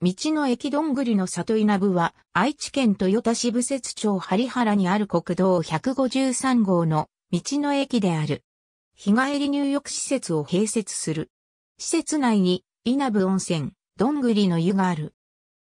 道の駅どんぐりの里稲部は、愛知県豊田市部節町針原にある国道153号の道の駅である。日帰り入浴施設を併設する。施設内に、稲部温泉、どんぐりの湯がある。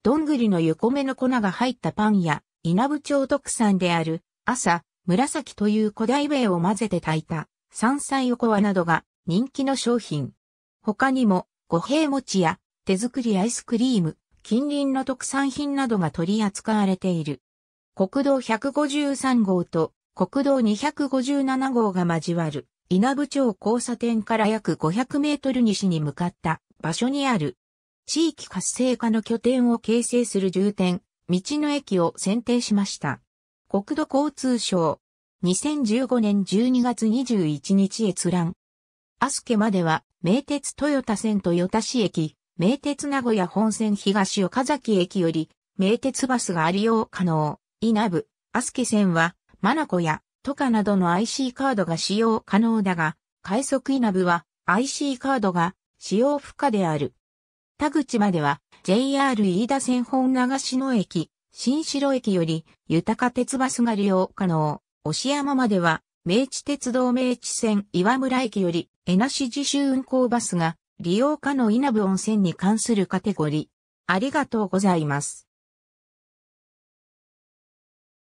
どんぐりの湯米の粉が入ったパンや、稲部町特産である、朝、紫という古代米を混ぜて炊いた、山菜おこわなどが人気の商品。他にも、五平餅や手作りアイスクリーム、近隣の特産品などが取り扱われている。国道153号と国道257号が交わる稲部町交差点から約500メートル西に向かった場所にある地域活性化の拠点を形成する重点、道の駅を選定しました。国土交通省、2015年12月21日閲覧。アスケまでは名鉄豊田線豊田市駅、名鉄名古屋本線東岡崎駅より、名鉄バスが利用可能。稲部、アスケ線は、マナコや、トカなどの IC カードが使用可能だが、快速稲部は IC カードが使用不可である。田口までは JR 飯田線本長篠駅、新城駅より豊か鉄バスが利用可能。押山までは明治鉄道明治線岩村駅より江無自主運行バスが利用可能稲部温泉に関するカテゴリー。ありがとうございます。